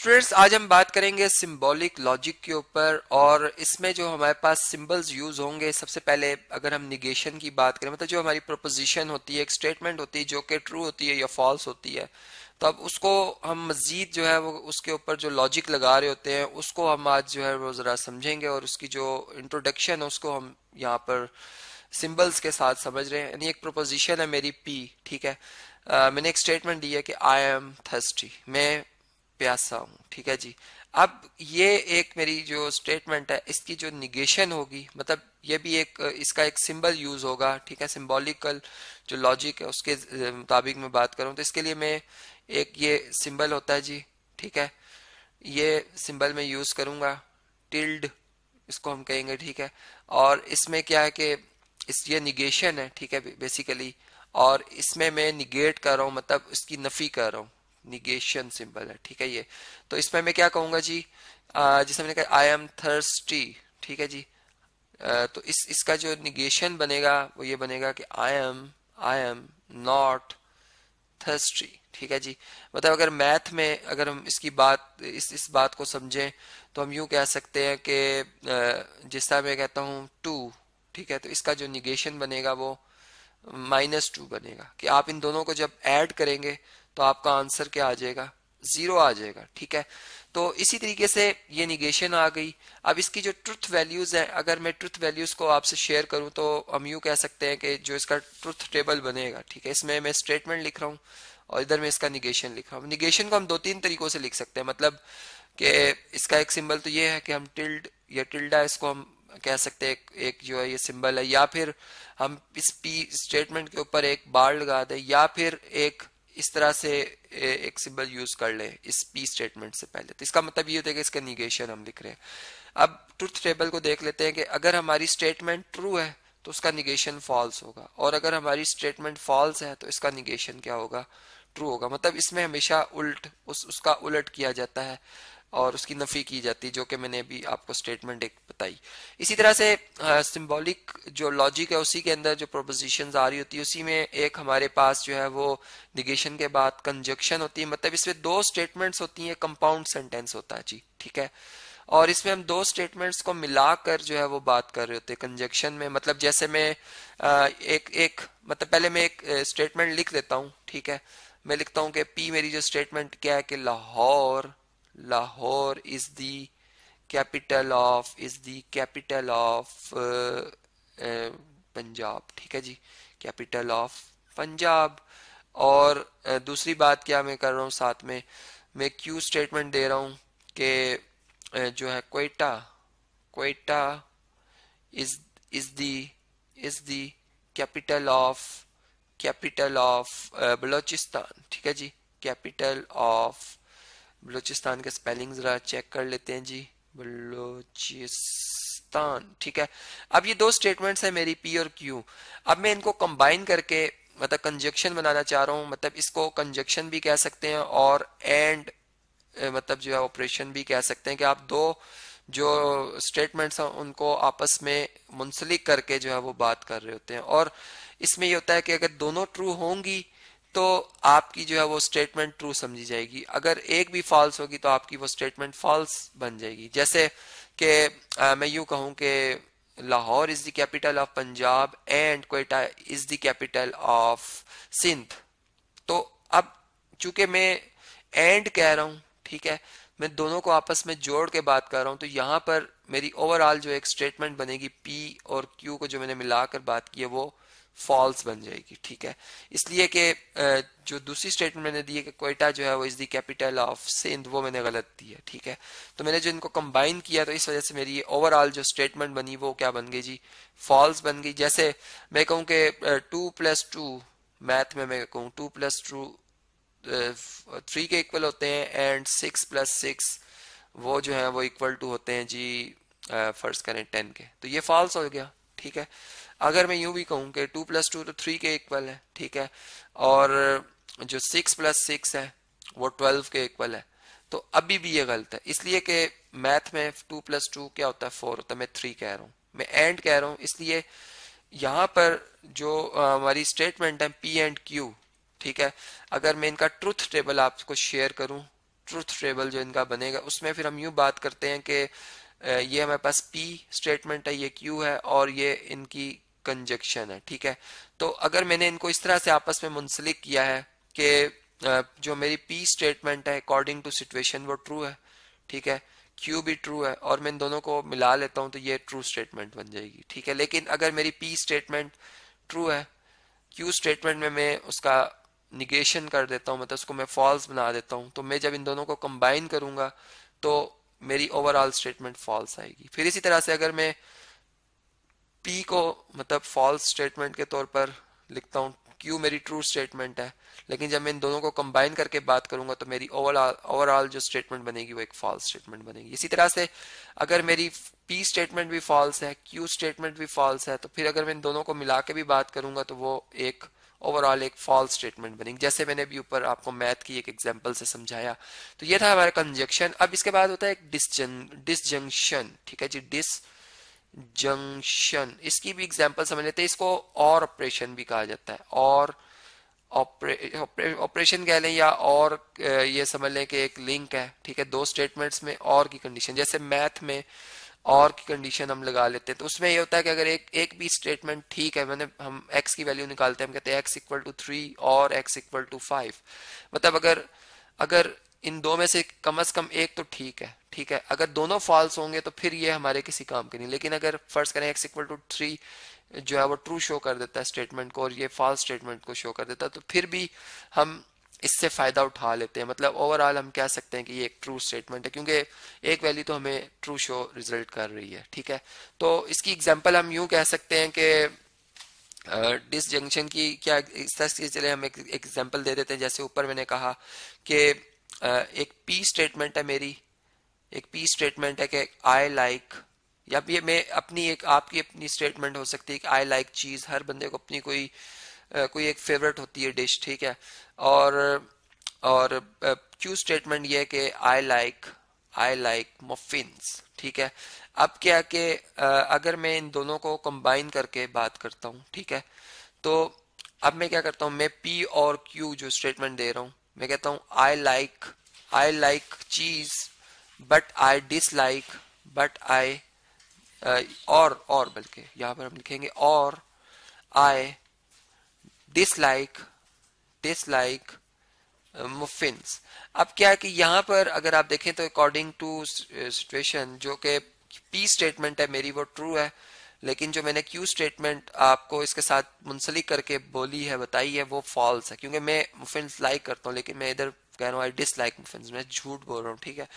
students आज हम बात करेंगे सिंबॉलिक लॉजिक के ऊपर और इसमें जो हमारे पास सिंबल्स यूज होंगे सबसे पहले अगर हम निगेशन की बात करें मतलब जो हमारी प्रोपोजिशन होती है एक स्टेटमेंट होती है जो कि ट्रू होती है या फॉल्स होती है तो अब उसको हम मजीद जो है वो उसके ऊपर जो लॉजिक लगा रहे होते हैं उसको हम आज जो है वो ज़रा समझेंगे और उसकी जो इंट्रोडक्शन है उसको हम यहाँ पर सिम्बल्स के साथ समझ रहे हैं यानी एक प्रोपोजिशन है मेरी पी ठीक है Uh, मैंने एक स्टेटमेंट दी है कि आई एम थर्स्टी मैं प्यासा हूं ठीक है जी अब ये एक मेरी जो स्टेटमेंट है इसकी जो निगेशन होगी मतलब ये भी एक इसका एक सिंबल यूज होगा ठीक है सिंबॉलिकल जो लॉजिक है उसके मुताबिक मैं बात करूँ तो इसके लिए मैं एक ये सिंबल होता है जी ठीक है ये सिंबल मैं यूज करूँगा टिल्ड इसको हम कहेंगे ठीक है और इसमें क्या है कि इस ये निगेशन है ठीक है बेसिकली और इसमें मैं निगेट कर रहा हूँ मतलब इसकी नफ़ी कर रहा हूँ निगेशन सिंबल है ठीक है ये तो इसमें मैं क्या कहूंगा जी जैसे मैंने कहा आई एम थर्स्टी ठीक है जी तो इस इसका जो निगेशन बनेगा वो ये बनेगा कि I am I am not thirsty ठीक है जी मतलब अगर मैथ में अगर हम इसकी बात इस इस बात को समझें तो हम यूं कह सकते हैं कि जिस तरह मैं कहता हूँ टू ठीक है तो इसका जो निगेशन बनेगा वो माइनस टू बनेगा कि आप इन दोनों को जब ऐड करेंगे तो आपका आंसर क्या आ जाएगा जीरो आ जाएगा ठीक है तो इसी तरीके से ये निगेशन आ गई अब इसकी जो ट्रुथ वैल्यूज है अगर मैं ट्रुथ वैल्यूज को आपसे शेयर करूं तो हम यू कह सकते हैं कि जो इसका ट्रुथ टेबल बनेगा ठीक है इसमें मैं स्टेटमेंट लिख रहा हूं और इधर मैं इसका निगेशन लिख रहा हूं निगेशन को हम दो तीन तरीकों से लिख सकते हैं मतलब कि इसका एक सिंबल तो ये है कि हम टिल्ड या टिल्डा इसको हम कह सकते हैं एक, एक जो है ये सिंबल है या फिर हम इस पी स्टेटमेंट के ऊपर एक बार लगा दें या फिर एक इस तरह से एक सिंबल यूज कर ले इस पी स्टेटमेंट से पहले तो इसका मतलब ये होता है कि इसका निगेशन हम लिख रहे हैं अब ट्रुथ टेबल को देख लेते हैं कि अगर हमारी स्टेटमेंट ट्रू है तो उसका निगेशन फॉल्स होगा और अगर हमारी स्टेटमेंट फॉल्स है तो इसका निगेशन क्या होगा ट्रू होगा मतलब इसमें हमेशा उल्ट उस उसका उलट किया जाता है और उसकी नफ़ी की जाती है जो कि मैंने अभी आपको स्टेटमेंट एक बताई इसी तरह से सिंबॉलिक जो लॉजिक है उसी के अंदर जो प्रोपोजिशन आ रही होती है उसी में एक हमारे पास जो है वो निगेशन के बाद कंजक्शन होती है मतलब इसमें दो स्टेटमेंट्स होती हैं कंपाउंड सेंटेंस होता है जी ठीक है और इसमें हम दो स्टेटमेंट्स को मिलाकर जो है वो बात कर रहे होते हैं कंजक्शन में मतलब जैसे मैं एक एक मतलब पहले मैं एक स्टेटमेंट लिख देता हूँ ठीक है मैं लिखता हूँ कि पी मेरी जो स्टेटमेंट क्या है कि Lahore Lahore is the capital of is the capital of uh, uh, Punjab ठीक है जी कैपिटल ऑफ पंजाब और uh, दूसरी बात क्या मैं कर रहा हूँ साथ में मैं क्यू स्टेटमेंट दे रहा हूँ कि uh, जो है Quetta Quetta is is the is the capital of capital of Balochistan ठीक है जी कैपिटल ऑफ बलूचिस्तान के स्पेलिंग ज़रा चेक कर लेते हैं जी बलूचिस्तान ठीक है अब ये दो स्टेटमेंट्स हैं मेरी पी और क्यू अब मैं इनको कंबाइन करके मतलब कंजक्शन बनाना चाह रहा हूँ मतलब इसको कंजक्शन भी कह सकते हैं और एंड मतलब जो है ऑपरेशन भी कह सकते हैं कि आप दो जो स्टेटमेंट्स हैं उनको आपस में मुंसलिक करके जो है वो बात कर रहे होते हैं और इसमें ये होता है कि अगर दोनों ट्रू होंगी तो आपकी जो है वो स्टेटमेंट ट्रू समझी जाएगी अगर एक भी फॉल्स होगी तो आपकी वो स्टेटमेंट फॉल्स बन जाएगी जैसे कि मैं यूं कहूं कि Lahore is the capital of Punjab and Quetta is the capital of Sindh तो अब चूंकि मैं एंड कह रहा हूं ठीक है मैं दोनों को आपस में जोड़ के बात कर रहा हूं तो यहां पर मेरी ओवरऑल जो एक स्टेटमेंट बनेगी पी और क्यू को जो मैंने मिलाकर बात की है वो फॉल्स बन जाएगी ठीक है इसलिए कि जो दूसरी स्टेटमेंट मैंने दी है कि कोयटा जो है वो is the capital of Sindh वो मैंने गलत दी है ठीक है तो मैंने जो इनको कंबाइन किया तो इस वजह से मेरी ये ओवरऑल जो स्टेटमेंट बनी वो क्या बन गई जी फॉल्स बन गई जैसे मैं कहूँ कि टू प्लस टू मैथ में मैं कहूँ टू प्लस टू थ्री के इक्वल होते हैं एंड सिक्स प्लस सिक्स वो जो है वो इक्वल टू होते हैं जी फर्स्ट करें टेन के तो ये फॉल्स हो गया ठीक है अगर मैं यूं भी कहूं कि टू प्लस टू तो थ्री के इक्वल है ठीक है और जो सिक्स प्लस सिक्स है वो ट्वेल्व के इक्वल है तो अभी भी ये गलत है इसलिए कि मैथ में टू प्लस टू क्या होता है फोर होता है मैं थ्री कह रहा हूं मैं एंड कह रहा हूं इसलिए यहां पर जो हमारी स्टेटमेंट है पी एंड क्यू ठीक है अगर मैं इनका ट्रुथ टेबल आपको शेयर करूं ट्रुथ टेबल जो इनका बनेगा उसमें फिर हम यू बात करते हैं कि ये हमारे पास पी स्टेटमेंट है ये क्यू है और ये इनकी कंजक्शन है ठीक है तो अगर मैंने इनको इस तरह से आपस में मुंसलिक किया है कि जो मेरी पी स्टेटमेंट है अकॉर्डिंग टू सिचुएशन वो ट्रू है ठीक है क्यू भी ट्रू है और मैं इन दोनों को मिला लेता हूँ तो ये ट्रू स्टेटमेंट बन जाएगी ठीक है लेकिन अगर मेरी पी स्टेटमेंट ट्रू है क्यू स्टेटमेंट में मैं उसका निगेशन कर देता हूँ मतलब उसको मैं फॉल्स बना देता हूँ तो मैं जब इन दोनों को कंबाइन करूंगा तो मेरी ओवरऑल स्टेटमेंट फॉल्स आएगी फिर इसी तरह से अगर मैं पी को मतलब फॉल्स स्टेटमेंट के तौर पर लिखता हूँ क्यू मेरी ट्रू स्टेटमेंट है लेकिन जब मैं इन दोनों को कंबाइन करके बात करूंगा तो मेरी ओवरऑल ओवरऑल जो स्टेटमेंट बनेगी वो एक फॉल्स स्टेटमेंट बनेगी इसी तरह से अगर मेरी पी स्टेटमेंट भी फॉल्स है क्यू स्टेटमेंट भी फॉल्स है तो फिर अगर मैं इन दोनों को मिला के भी बात करूंगा तो वो एक ओवरऑल एक फॉल्स स्टेटमेंट बनेगी जैसे मैंने अभी ऊपर आपको मैथ की एक एग्जांपल से समझाया तो ये था हमारा कंजक्शन अब इसके बाद होता है एक डिसजंक्शन ठीक है जी डिस जंक्शन इसकी भी एग्जाम्पल समझ लेते हैं इसको और ऑपरेशन भी कहा जाता है और ऑपरेशन कह लें या और ये समझ लें कि एक लिंक है ठीक है दो स्टेटमेंट्स में और की कंडीशन जैसे मैथ में और की कंडीशन हम लगा लेते हैं तो उसमें ये होता है कि अगर एक एक भी स्टेटमेंट ठीक है मैंने मतलब हम एक्स की वैल्यू निकालते हैं हम कहते हैं एक्स इक्वल टू थ्री और एक्स इक्वल टू फाइव मतलब अगर अगर इन दो में से कम अज कम एक तो ठीक है ठीक है अगर दोनों फॉल्स होंगे तो फिर ये हमारे किसी काम के नहीं लेकिन अगर फर्स्ट करें एक्स इक्वल टू थ्री जो है वो ट्रू शो कर देता है स्टेटमेंट को और ये फॉल्स स्टेटमेंट को शो कर देता है तो फिर भी हम इससे फ़ायदा उठा लेते हैं मतलब ओवरऑल हम कह सकते हैं कि ये एक ट्रू स्टेटमेंट है क्योंकि एक वैल्यू तो हमें ट्रू शो रिजल्ट कर रही है ठीक है तो इसकी एग्जांपल हम यूं कह सकते हैं कि डिस जंक्शन की क्या इस तरह से चले हम एक एग्जांपल दे देते हैं जैसे ऊपर मैंने कहा कि एक पी स्टेटमेंट है मेरी एक पी स्टेटमेंट है कि आई लाइक या भी मैं अपनी एक आपकी अपनी स्टेटमेंट हो सकती है कि आई लाइक चीज़ हर बंदे को अपनी कोई Uh, कोई एक फेवरेट होती है डिश ठीक है और और क्यू स्टेटमेंट ये कि I like I like muffins ठीक है अब क्या कि अगर मैं इन दोनों को कंबाइन करके बात करता हूँ ठीक है तो अब मैं क्या करता हूँ मैं पी और क्यू जो स्टेटमेंट दे रहा हूँ मैं कहता हूँ I like I like cheese but I dislike but I और और बल्कि यहाँ पर हम लिखेंगे और I dislike taste like muffins अब क्या है कि यहां पर अगर आप देखें तो अकॉर्डिंग टू सिचुएशन जो कि पी स्टेटमेंट है मेरी वो ट्रू है लेकिन जो मैंने क्यू स्टेटमेंट आपको इसके साथ मुंसलिक करके बोली है बताई है वो फॉल्स है क्योंकि मैं मुफिन्स लाइक करता हूँ लेकिन मैं इधर कह रहा हूँ आई डिसलाइक मुफिन्स मैं झूठ बोल रहा हूँ ठीक है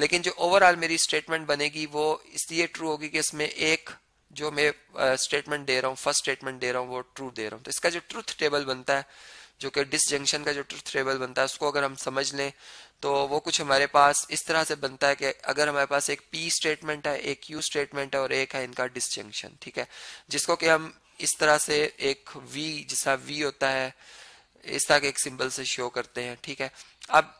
लेकिन जो ओवरऑल मेरी स्टेटमेंट बनेगी वो इसलिए ट्रू होगी कि इसमें एक जो मैं स्टेटमेंट uh, दे रहा हूँ फर्स्ट स्टेटमेंट दे रहा हूँ वो ट्रू दे रहा हूँ तो इसका जो ट्रूथ टेबल बनता है जो कि डिस जंक्शन का जो ट्रुथ टेबल बनता है उसको अगर हम समझ लें तो वो कुछ हमारे पास इस तरह से बनता है कि अगर हमारे पास एक पी स्टेटमेंट है एक यू स्टेटमेंट है और एक है इनका डिस जंक्शन ठीक है जिसको कि हम इस तरह से एक वी जैसा वी होता है इस तरह के एक सिंबल से शो करते हैं ठीक है अब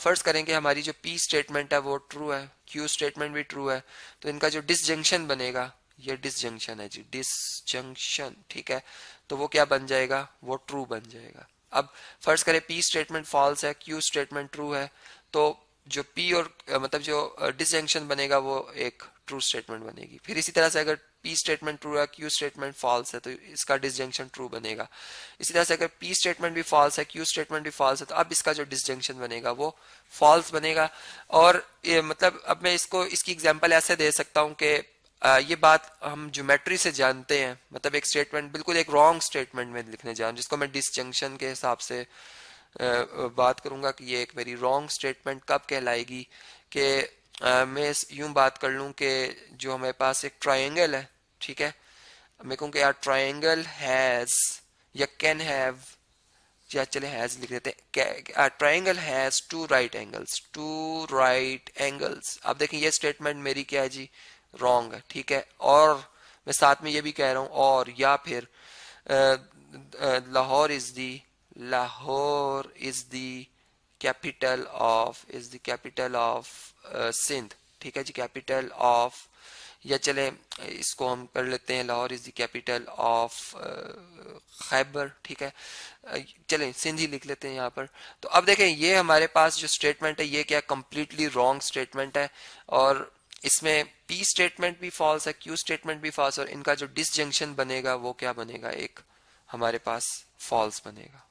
फर्ज करेंगे हमारी जो पी स्टेटमेंट है वो ट्रू है क्यू स्टेटमेंट भी ट्रू है तो इनका जो डिसजंक्शन बनेगा ये डिसजंक्शन है जी डिसजंक्शन ठीक है तो वो क्या बन जाएगा वो ट्रू बन जाएगा अब फर्ज करें पी स्टेटमेंट फॉल्स है क्यू स्टेटमेंट ट्रू है तो जो पी और मतलब जो डिसजंक्शन बनेगा वो एक ट्रू स्टेटमेंट बनेगी फिर इसी तरह से अगर पी स्टेटमेंट ट्रू है क्यू स्टेटमेंट फॉल्स है तो इसका डिसजंक्शन ट्रू बनेगा इसी तरह से अगर पी स्टेटमेंट भी फॉल्स है क्यू स्टेटमेंट भी फॉल्स है तो अब इसका जो डिसजंक्शन बनेगा वो फॉल्स बनेगा और ये मतलब अब मैं इसको इसकी एग्जाम्पल ऐसे दे सकता हूँ कि ये बात हम ज्योमेट्री से जानते हैं मतलब एक स्टेटमेंट बिल्कुल एक रॉन्ग स्टेटमेंट में लिखने जा रहा हूँ जिसको मैं डिसजंक्शन के हिसाब से बात करूंगा कि ये एक मेरी रॉन्ग स्टेटमेंट कब कहलाएगी कि मैं यूं बात कर लूं कि जो हमारे पास एक ट्राइंगल है ठीक है मैं कहूँ कि यार ट्राइंगल हैज़ या कैन हैव या चले हैज लिख देते हैं triangle has two right angles two right angles अब देखें ये स्टेटमेंट मेरी क्या है जी रॉन्ग है ठीक है और मैं साथ में ये भी कह रहा हूँ और या फिर Lahore is the Lahore is the capital of is the capital of Sindh ठीक है जी कैपिटल ऑफ या चले इसको हम कर लेते हैं Lahore is the capital of Khyber ठीक है चले सिंध ही लिख लेते हैं यहाँ पर तो अब देखें ये हमारे पास जो स्टेटमेंट है ये क्या कम्प्लीटली रॉन्ग स्टेटमेंट है और इसमें पी स्टेटमेंट भी फॉल्स है क्यू स्टेटमेंट भी फॉल्स और इनका जो डिसजंक्शन बनेगा वो क्या बनेगा एक हमारे पास फॉल्स बनेगा